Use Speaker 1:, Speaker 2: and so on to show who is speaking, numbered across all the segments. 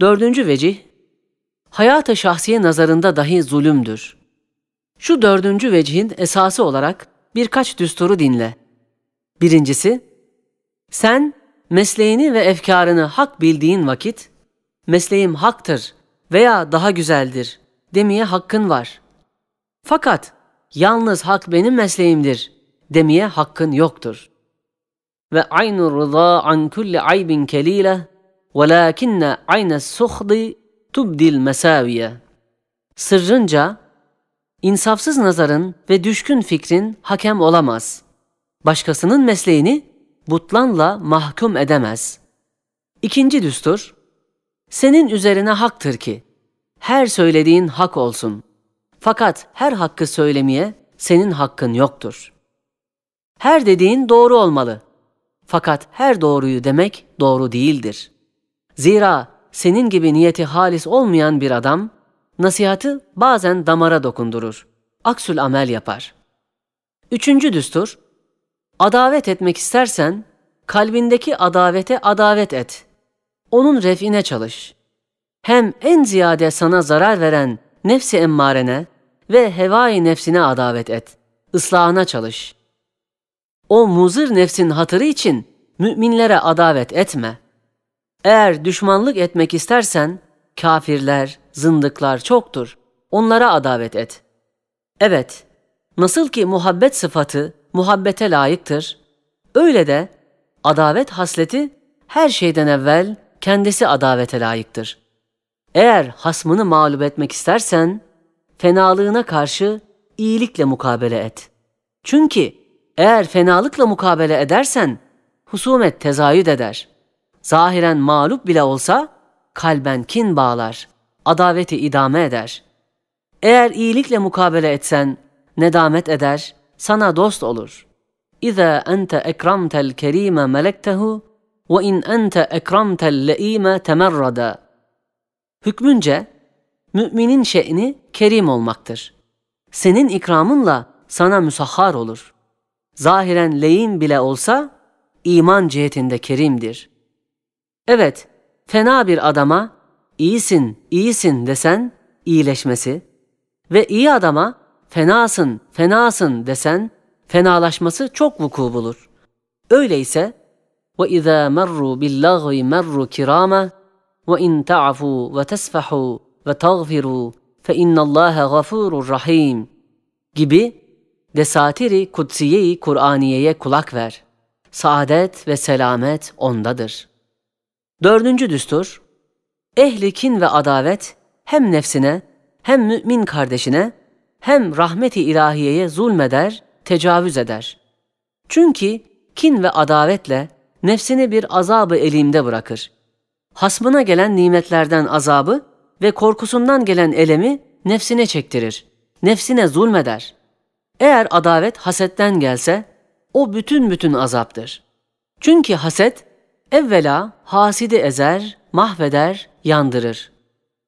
Speaker 1: Dördüncü vecih, hayata şahsiye nazarında dahi zulümdür. Şu dördüncü vecihin esası olarak birkaç düsturu dinle. Birincisi, sen mesleğini ve efkarını hak bildiğin vakit, mesleğim haktır veya daha güzeldir demeye hakkın var. Fakat yalnız hak benim mesleğimdir demeye hakkın yoktur. Ve aynı rıza an kulli aybin kelile وَلَاكِنَّ عَيْنَ السُّخْضِ تُبْدِي الْمَسَاوِيَ Sırrınca, insafsız nazarın ve düşkün fikrin hakem olamaz. Başkasının mesleğini butlanla mahkum edemez. İkinci düstur, senin üzerine haktır ki, her söylediğin hak olsun. Fakat her hakkı söylemeye senin hakkın yoktur. Her dediğin doğru olmalı. Fakat her doğruyu demek doğru değildir. Zira senin gibi niyeti halis olmayan bir adam nasihatı bazen damara dokundurur. Aksül amel yapar. Üçüncü düstur, adavet etmek istersen kalbindeki adavete adavet et. Onun refine çalış. Hem en ziyade sana zarar veren nefsi emmarene ve hevai nefsine adavet et. ıslahına çalış. O muzır nefsin hatırı için müminlere adavet etme. Eğer düşmanlık etmek istersen kafirler, zındıklar çoktur. Onlara adavet et. Evet, nasıl ki muhabbet sıfatı muhabbete layıktır, öyle de adavet hasleti her şeyden evvel kendisi adavete layıktır. Eğer hasmını mağlup etmek istersen, fenalığına karşı iyilikle mukabele et. Çünkü eğer fenalıkla mukabele edersen, husumet tezayüd eder.'' zahiren mağlup bile olsa kalben kin bağlar, adaveti idame eder. Eğer iyilikle mukabele etsen, nedamet eder, sana dost olur. İza ente ekramtel kerime melektehu ve in ente ekramtel leime temerrada. Hükmünce, müminin şe'ni kerim olmaktır. Senin ikramınla sana müsahhar olur. Zahiren leyin bile olsa, iman cihetinde kerimdir.'' Evet, fena bir adama iyisin, iyisin desen iyileşmesi ve iyi adama fenasın, fenasın desen fenalaşması çok vuku bulur. Öyleyse ve izâ merru billâhi merru kirâme ve in ta'fu ve tesfahu ve tağfiru fe innallâhe gafurur rahîm gibi desatiri kutsiyeyi Kur'aniye'ye kulak ver. Saadet ve selamet ondadır.'' Dördüncü düstur, ehli kin ve adavet hem nefsine hem mümin kardeşine hem rahmeti ilahiyeye zulmeder, tecavüz eder. Çünkü kin ve adavetle nefsini bir azabı elimde bırakır. Hasmına gelen nimetlerden azabı ve korkusundan gelen elemi nefsine çektirir. Nefsine zulmeder. Eğer adavet hasetten gelse o bütün bütün azaptır. Çünkü haset Evvela hasidi ezer, mahveder, yandırır.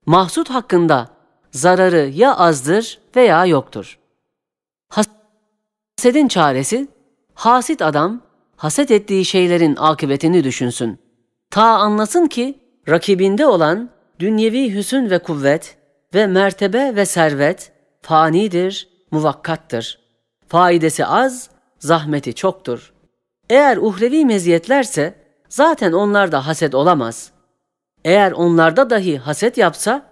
Speaker 1: Mahsut hakkında zararı ya azdır veya yoktur. Hasedin çaresi, hasit adam haset ettiği şeylerin akıbetini düşünsün. Ta anlasın ki rakibinde olan dünyevi hüsün ve kuvvet ve mertebe ve servet fanidir, muvakkattır. Faidesi az, zahmeti çoktur. Eğer uhrevi meziyetlerse Zaten onlar da haset olamaz. Eğer onlarda dahi haset yapsa,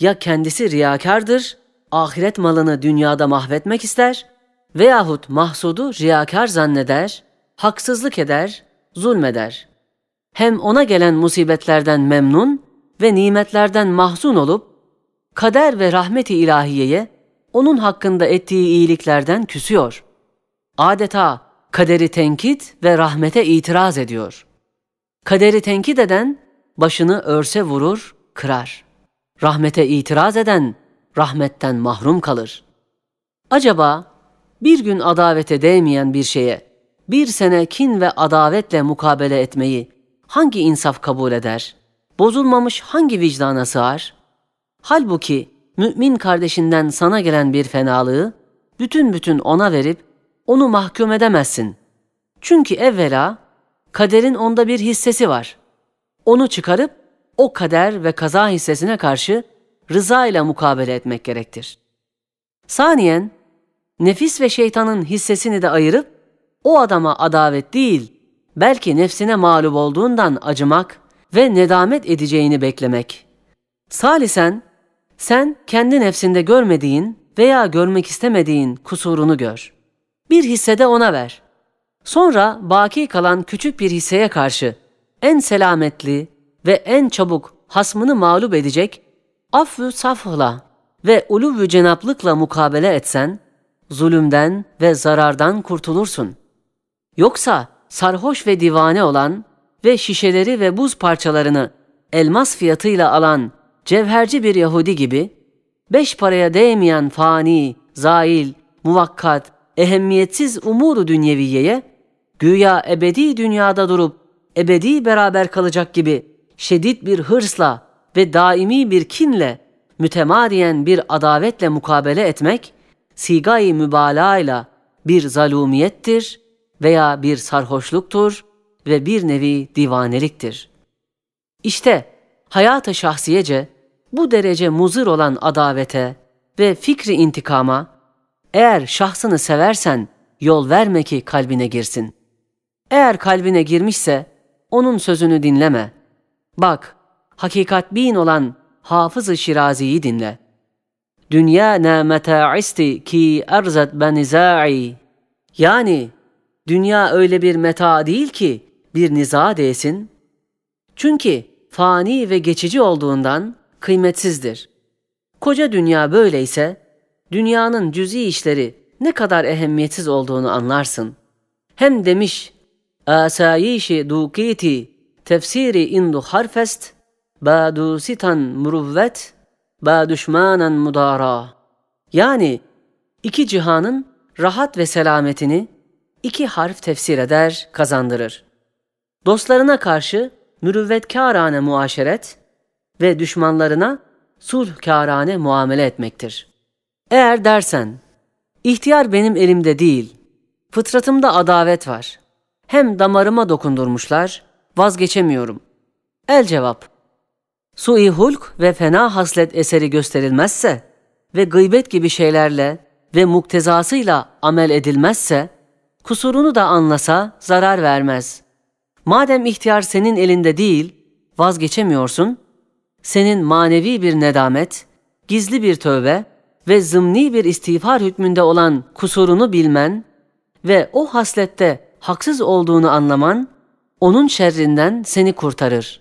Speaker 1: ya kendisi riyakardır, ahiret malını dünyada mahvetmek ister veyahut mahsudu riyakar zanneder, haksızlık eder, zulmeder. Hem ona gelen musibetlerden memnun ve nimetlerden mahzun olup, kader ve rahmeti ilahiyeye onun hakkında ettiği iyiliklerden küsüyor. Adeta kaderi tenkit ve rahmete itiraz ediyor. Kaderi tenkit eden başını örse vurur, kırar. Rahmete itiraz eden rahmetten mahrum kalır. Acaba bir gün adavete değmeyen bir şeye bir sene kin ve adavetle mukabele etmeyi hangi insaf kabul eder? Bozulmamış hangi vicdana sığar? Halbuki mümin kardeşinden sana gelen bir fenalığı bütün bütün ona verip onu mahkum edemezsin. Çünkü evvela kaderin onda bir hissesi var. Onu çıkarıp o kader ve kaza hissesine karşı rıza ile mukabele etmek gerektir. Saniyen, nefis ve şeytanın hissesini de ayırıp o adama adavet değil, belki nefsine mağlup olduğundan acımak ve nedamet edeceğini beklemek. Salisen, sen kendi nefsinde görmediğin veya görmek istemediğin kusurunu gör. Bir hissede ona ver. Sonra baki kalan küçük bir hisseye karşı en selametli ve en çabuk hasmını mağlup edecek affü safhla ve uluvü cenaplıkla mukabele etsen, zulümden ve zarardan kurtulursun. Yoksa sarhoş ve divane olan ve şişeleri ve buz parçalarını elmas fiyatıyla alan cevherci bir Yahudi gibi, beş paraya değmeyen fani, zail, muvakkat, ehemmiyetsiz umuru dünyeviyeye Güya ebedi dünyada durup ebedi beraber kalacak gibi şiddet bir hırsla ve daimi bir kinle mütemadiyen bir adavetle mukabele etmek sigayı mübalağayla bir zalumiyettir veya bir sarhoşluktur ve bir nevi divaneliktir. İşte hayata şahsiyece bu derece muzır olan adavete ve fikri intikama eğer şahsını seversen yol verme ki kalbine girsin. Eğer kalbine girmişse onun sözünü dinleme. Bak, hakikat bin olan Hafız-ı Şirazi'yi dinle. Dünya ne meta'isti ki erzet ben za'i. Yani dünya öyle bir meta değil ki bir niza değsin. Çünkü fani ve geçici olduğundan kıymetsizdir. Koca dünya böyleyse dünyanın cüzi işleri ne kadar ehemmiyetsiz olduğunu anlarsın. Hem demiş Asayişi دوکیتی tefsiri indu harfest, ba است با ba مروت düşmanan mudara yani iki cihanın rahat ve selametini iki harf tefsir eder, kazandırır. Dostlarına karşı mürüvvetkârâne muaşeret ve düşmanlarına sulhkârâne muamele etmektir. Eğer dersen, ihtiyar benim elimde değil, fıtratımda adavet var.'' hem damarıma dokundurmuşlar, vazgeçemiyorum. El cevap. Sui hulk ve fena haslet eseri gösterilmezse ve gıybet gibi şeylerle ve muktezasıyla amel edilmezse, kusurunu da anlasa zarar vermez. Madem ihtiyar senin elinde değil, vazgeçemiyorsun, senin manevi bir nedamet, gizli bir tövbe ve zımni bir istiğfar hükmünde olan kusurunu bilmen ve o haslette haksız olduğunu anlaman onun şerrinden seni kurtarır.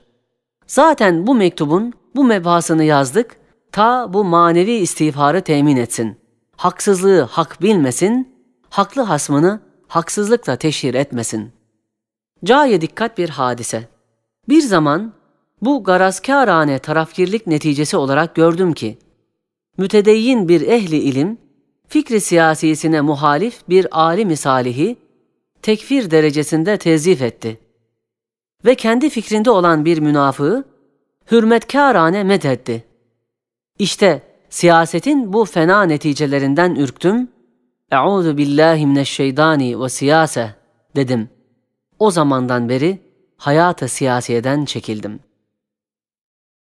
Speaker 1: Zaten bu mektubun bu mebasını yazdık ta bu manevi istiğfarı temin etsin. Haksızlığı hak bilmesin, haklı hasmını haksızlıkla teşhir etmesin. Caya dikkat bir hadise. Bir zaman bu garazkârane tarafgirlik neticesi olarak gördüm ki, mütedeyyin bir ehli ilim, fikri siyasisine muhalif bir alim misalihi tekfir derecesinde tezif etti. Ve kendi fikrinde olan bir münafığı hürmetkârane methetti. İşte siyasetin bu fena neticelerinden ürktüm. Euzu billahi mineşşeytani ve siyase dedim. O zamandan beri hayata siyasiyeden çekildim.